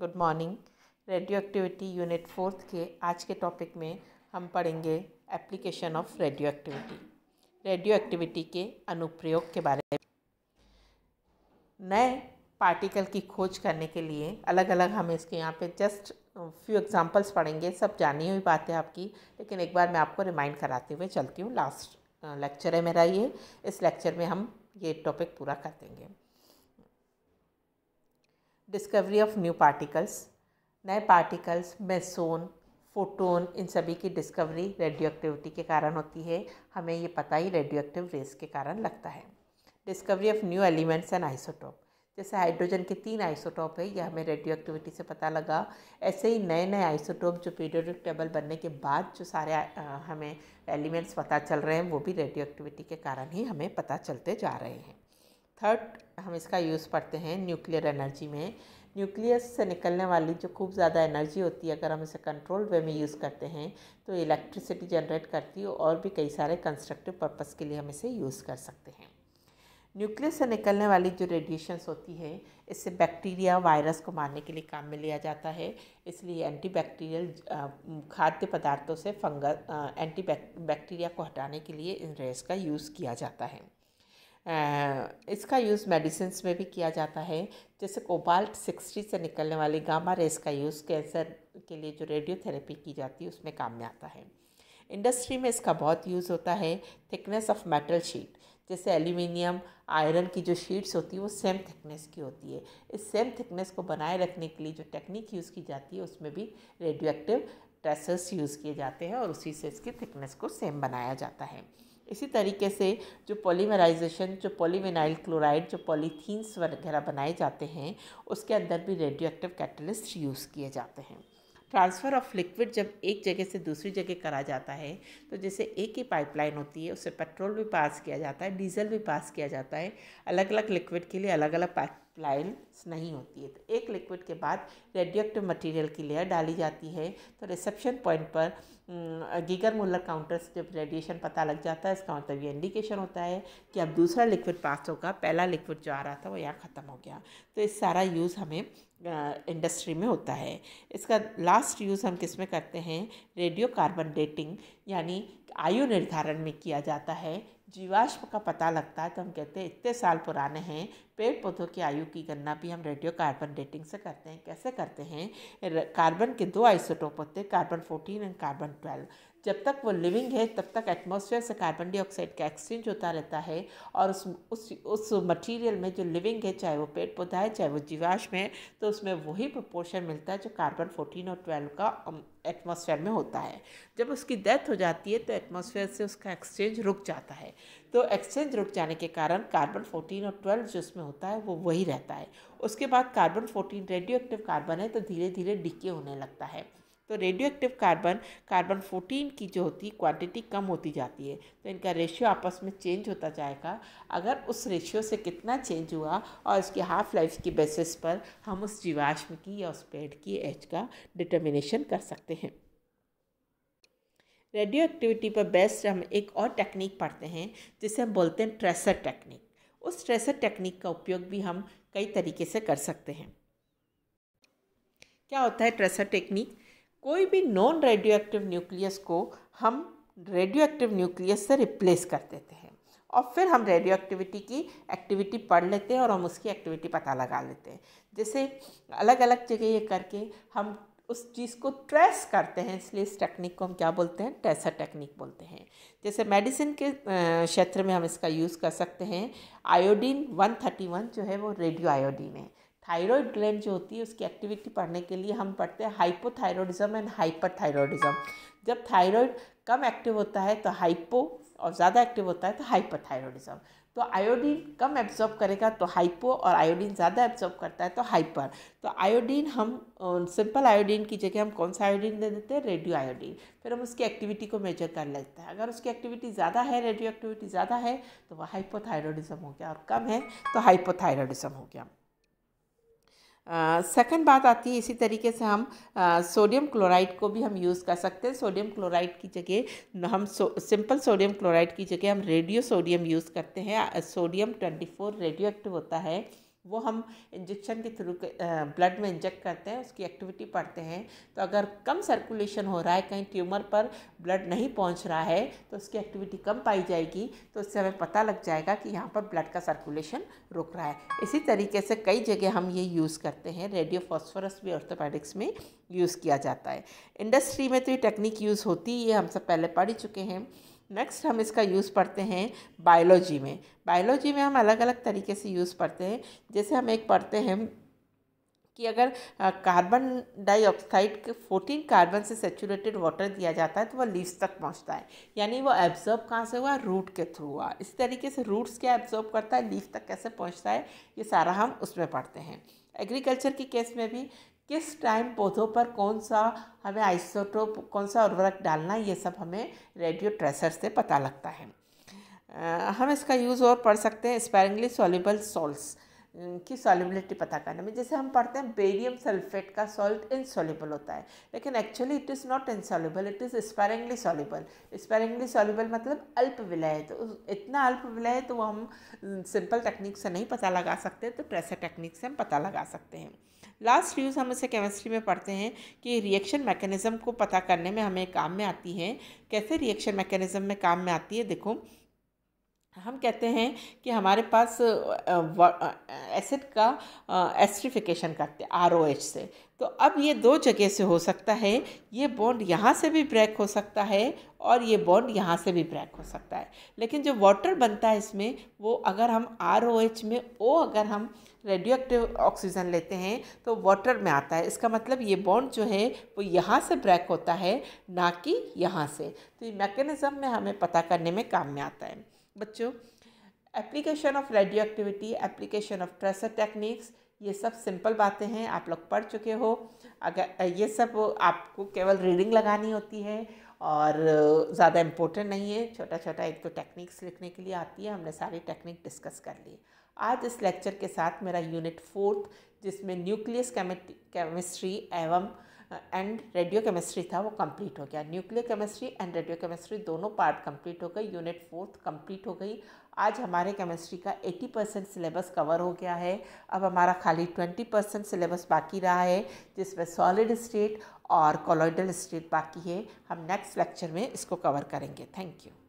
good morning radioactivity unit fourth के आज के टॉपिक में हम पढ़ेंगे application of radioactivity radioactivity के अनुप्रयोग के बारे में नए पार्टिकल की खोज करने के लिए अलग अलग हम इसके यहाँ पे जस्ट फ्यू एग्जांपल्स पढ़ेंगे सब जानी हुई बात है आपकी लेकिन एक बार मैं आपको रिमाइंड कराते हुए चलती हूँ लास्ट लेक्चर है मेरा ये इस लेक्चर में हम ये टॉपिक पूरा कर देंगे डिस्कवरी ऑफ न्यू पार्टिकल्स नए पार्टिकल्स मेसोन फोटोन इन सभी की डिस्कवरी रेडियो एक्टिविटी के कारण होती है हमें ये पता ही रेडियो एक्टिव रेस के कारण लगता है discovery of new elements and isotope जैसे हाइड्रोजन के तीन आइसोटॉप है यह हमें रेडियो एक्टिविटी से पता लगा ऐसे ही नए नए आइसोटॉप जो पीरियोडिक टेबल बनने के बाद जो सारे हमें एलिमेंट्स पता चल रहे हैं वो भी रेडियो एक्टिविटी के कारण ही हमें पता चलते जा रहे हैं थर्ड हम इसका यूज़ पढ़ते हैं न्यूक्लियर एनर्जी में न्यूक्लियस से निकलने वाली जो खूब ज़्यादा एनर्जी होती है अगर हम इसे कंट्रोल वे में यूज़ करते हैं तो इलेक्ट्रिसिटी जनरेट करती है और भी कई सारे कंस्ट्रक्टिव पर्पस के लिए हम इसे यूज़ कर सकते हैं न्यूक्लियस से निकलने वाली जो रेडिएशंस होती है इससे बैक्टीरिया वायरस को मारने के लिए काम में लिया जाता है इसलिए एंटी खाद्य पदार्थों से फंगस एंटी बैक्टीरिया को हटाने के लिए इन रेस का यूज़ किया जाता है इसका यूज़ मेडिसिन में भी किया जाता है जैसे कोबाल्ट सिक्सटी से निकलने वाली गामा रेस का यूज़ कैंसर के लिए जो रेडियोथेरेपी की जाती है उसमें काम में आता है इंडस्ट्री में इसका बहुत यूज़ होता है थिकनेस ऑफ मेटल शीट जैसे एल्यूमिनियम आयरन की जो शीट्स होती है वो सेम थिकनेस की होती है इस सेम थिकनेस को बनाए रखने के लिए जो टेक्निक यूज़ की जाती है उसमें भी रेडियो एक्टिव ट्रेसर्स यूज़ किए जाते हैं और उसी से इसकी थिकनेस को सेम बनाया जाता है इसी तरीके से जो पॉलीमराइजेशन जो पॉलीविनाइल क्लोराइड जो पॉलीथीन्स वगैरह बनाए जाते हैं उसके अंदर भी रेडियो एक्टिव कैटलिस्ट यूज़ किए जाते हैं ट्रांसफ़र ऑफ लिक्विड जब एक जगह से दूसरी जगह करा जाता है तो जैसे एक ही पाइपलाइन होती है उसे पेट्रोल भी पास किया जाता है डीजल भी पास किया जाता है अलग अलग लिक्विड के लिए अलग अलग लाइल्स नहीं होती है तो एक लिक्विड के बाद रेडियोक्टिव मटेरियल की लेयर डाली जाती है तो रिसेप्शन पॉइंट पर गीगर मोलर काउंटर से जब रेडिएशन पता लग जाता है इसका मतलब ये इंडिकेशन होता है कि अब दूसरा लिक्विड पास होगा पहला लिक्विड जो आ रहा था वो यहाँ ख़त्म हो गया तो इस सारा यूज़ हमें इंडस्ट्री में होता है इसका लास्ट यूज़ हम किस में करते हैं रेडियो कार्बन डेटिंग यानी आयु निर्धारण में किया जाता है जीवाश्म का पता लगता है तो हम कहते हैं इतने साल पुराने हैं पेड़ पौधों की आयु की गणना भी हम रेडियो कार्बन डेटिंग से करते हैं कैसे करते हैं कार्बन के दो आइसोटोप होते हैं carbon fourteen and carbon twelve जब तक वो लिविंग है तब तक एटमॉस्फेयर से कार्बन डाइऑक्साइड का एक्सचेंज होता रहता है और उस उस उस मटेरियल में जो लिविंग है चाहे वो पेड़ पौधा है चाहे वो जीवाश्म है तो उसमें वही प्रपोर्शन मिलता है जो कार्बन फोर्टीन और ट्वेल्व का एटमॉस्फेयर um, में होता है जब उसकी डेथ हो जाती है तो एटमॉस्फेयर से उसका एक्सचेंज रुक जाता है तो एक्सचेंज रुक जाने के कारण कार्बन फोर्टीन और ट्वेल्व जो उसमें होता है वो वही रहता है उसके बाद carbon fourteen radioactive carbon है तो धीरे धीरे डिके होने लगता है तो radioactive carbon carbon fourteen की जो होती है क्वांटिटी कम होती जाती है तो इनका रेशियो आपस में चेंज होता जाएगा अगर उस रेशियो से कितना चेंज हुआ और उसके हाफ लाइफ की बेसिस पर हम उस जीवाश्म की या उस पेड़ की एज का डिटर्मिनेशन कर सकते हैं रेडियो एक्टिविटी पर बेस्ट हम एक और टेक्निक पढ़ते हैं जिसे हम बोलते हैं ट्रेसर टेक्निक उस ट्रेसर टेक्निक का उपयोग भी हम कई तरीके से कर सकते हैं क्या होता है ट्रेसर टेक्निक कोई भी नॉन रेडियो एक्टिव न्यूक्लियस को हम रेडियो एक्टिव न्यूक्लियस से रिप्लेस कर देते हैं और फिर हम रेडियो एक्टिविटी की एक्टिविटी पढ़ लेते हैं और हम उसकी एक्टिविटी पता लगा लेते हैं जैसे अलग अलग जगह ये करके हम उस चीज़ को ट्रेस करते हैं इसलिए इस टेक्निक को हम क्या बोलते हैं ट्रेसर टेक्निक बोलते हैं जैसे मेडिसिन के क्षेत्र में हम इसका यूज़ कर सकते हैं आयोडीन 131 जो है वो रेडियो आयोडीन है थायराइड ग्लैंड जो होती है उसकी एक्टिविटी पढ़ने के लिए हम पढ़ते हैं हाइपोथायरॉयडिज्म एंड हाइपरथायरॉयडिज्म जब थायराइड कम एक्टिव होता है तो हाइपो और ज़्यादा एक्टिव होता है तो हाइपरथायरॉयडिज्म तो आयोडीन कम एब्जॉर्ब करेगा तो हाइपो और आयोडीन ज़्यादा एब्जॉर्ब करता है तो हाइपर तो आयोडीन हम सिंपल आयोडीन की जगह हम कौन सा आयोडीन दे देते हैं रेडियो आयोडीन फिर हम उसकी एक्टिविटी को मेजर कर लेते हैं अगर उसकी एक्टिविटी ज़्यादा है रेडियो एक्टिविटी ज़्यादा है तो वह हाइपोथायरॉयडिज्म हो गया और कम है तो हाइपोथायरॉयडिज्म हो गया सेकंड बात आती है इसी तरीके से हम सोडियम क्लोराइड को भी हम यूज़ कर सकते हैं सोडियम क्लोराइड की जगह हम सो, सिंपल सोडियम क्लोराइड की जगह हम रेडियो सोडियम यूज़ करते हैं sodium twenty four radioactive होता है वो हम इंजेक्शन के थ्रू ब्लड में इंजेक्ट करते हैं उसकी एक्टिविटी पढ़ते हैं तो अगर कम सर्कुलेशन हो रहा है कहीं ट्यूमर पर ब्लड नहीं पहुंच रहा है तो उसकी एक्टिविटी कम पाई जाएगी तो उससे हमें पता लग जाएगा कि यहाँ पर ब्लड का सर्कुलेशन रुक रहा है इसी तरीके से कई जगह हम ये यूज़ करते हैं रेडियो फॉस्फोरस भी ऑर्थोपेडिक्स में यूज़ किया जाता है इंडस्ट्री में तो ये टेक्निक यूज़ होती है हम सब पहले पढ़ ही चुके हैं नेक्स्ट हम इसका यूज़ पढ़ते हैं बायोलॉजी में बायोलॉजी में हम अलग अलग तरीके से यूज़ पढ़ते हैं जैसे हम एक पढ़ते हैं कि अगर कार्बन डाइऑक्साइड के फोर्टीन कार्बन से सेचूरेटेड वाटर दिया जाता है तो वह लीव्स तक पहुंचता है यानी वो एब्जॉर्ब कहाँ से हुआ रूट के थ्रू हुआ इस तरीके से रूट्स क्या एब्जॉर्ब करता है लीफ तक कैसे पहुंचता है ये सारा हम उसमें पढ़ते हैं एग्रीकल्चर के केस में भी किस टाइम पौधों पर कौन सा हमें आइसोटोप कौन सा उर्वरक डालना ये सब हमें रेडियो ट्रेसर से पता लगता है आ, हम इसका यूज़ और पढ़ सकते हैं स्पैरिंगली सॉल्यूबल सॉल्ट्स की सॉल्युबिलिटी पता करने में जैसे हम पढ़ते हैं बेरियम सल्फेट का सॉल्ट इनसॉल्यूबल होता है लेकिन actually it is not insoluble it is sparingly soluble sparingly soluble मतलब अल्प विलय तो इतना अल्प विलय तो हम सिंपल टेक्निक से नहीं पता लगा सकते तो ट्रेसर टेक्निक से हम पता लगा सकते हैं लास्ट यूज़ हम इसे केमिस्ट्री में पढ़ते हैं कि रिएक्शन मैकेनिज़्म को पता करने में हमें काम में आती है कैसे रिएक्शन मैकेनिज़्म में काम में आती है देखो हम कहते हैं कि हमारे पास एसिड का एस्ट्रिफिकेशन करते आर ओ एच से तो अब ये दो जगह से हो सकता है ये बॉन्ड यहाँ से भी ब्रेक हो सकता है और ये बॉन्ड यहाँ से भी ब्रेक हो सकता है लेकिन जो वाटर बनता है इसमें वो अगर हम आर ओ एच में ओ अगर हम रेडियो एक्टिव ऑक्सीजन लेते हैं तो वाटर में आता है इसका मतलब ये बॉन्ड जो है वो यहाँ से ब्रेक होता है ना कि यहाँ से तो ये मैकेनिज़म में हमें पता करने में काम में आता है बच्चों application of radioactivity application of tracer techniques ये सब सिंपल बातें हैं आप लोग पढ़ चुके हो अगर ये सब आपको केवल रीडिंग लगानी होती है और ज़्यादा इम्पोर्टेंट नहीं है छोटा छोटा एक तो टेक्निक्स लिखने के लिए आती है हमने सारी टेक्निक डिस्कस कर ली आज इस लेक्चर के साथ मेरा यूनिट फोर्थ जिसमें न्यूक्लियस केमिस्ट्री एवं एंड रेडियो केमिस्ट्री था वो कंप्लीट हो गया nuclear chemistry and radiochemistry दोनों पार्ट कंप्लीट हो गए यूनिट फोर्थ कंप्लीट हो गई आज हमारे केमिस्ट्री का 80 परसेंट सिलेबस कवर हो गया है अब हमारा खाली 20 परसेंट सिलेबस बाकी रहा है जिसमें सॉलिड स्टेट और कोलोइडल स्टेट बाकी है हम नेक्स्ट लेक्चर में इसको कवर करेंगे थैंक यू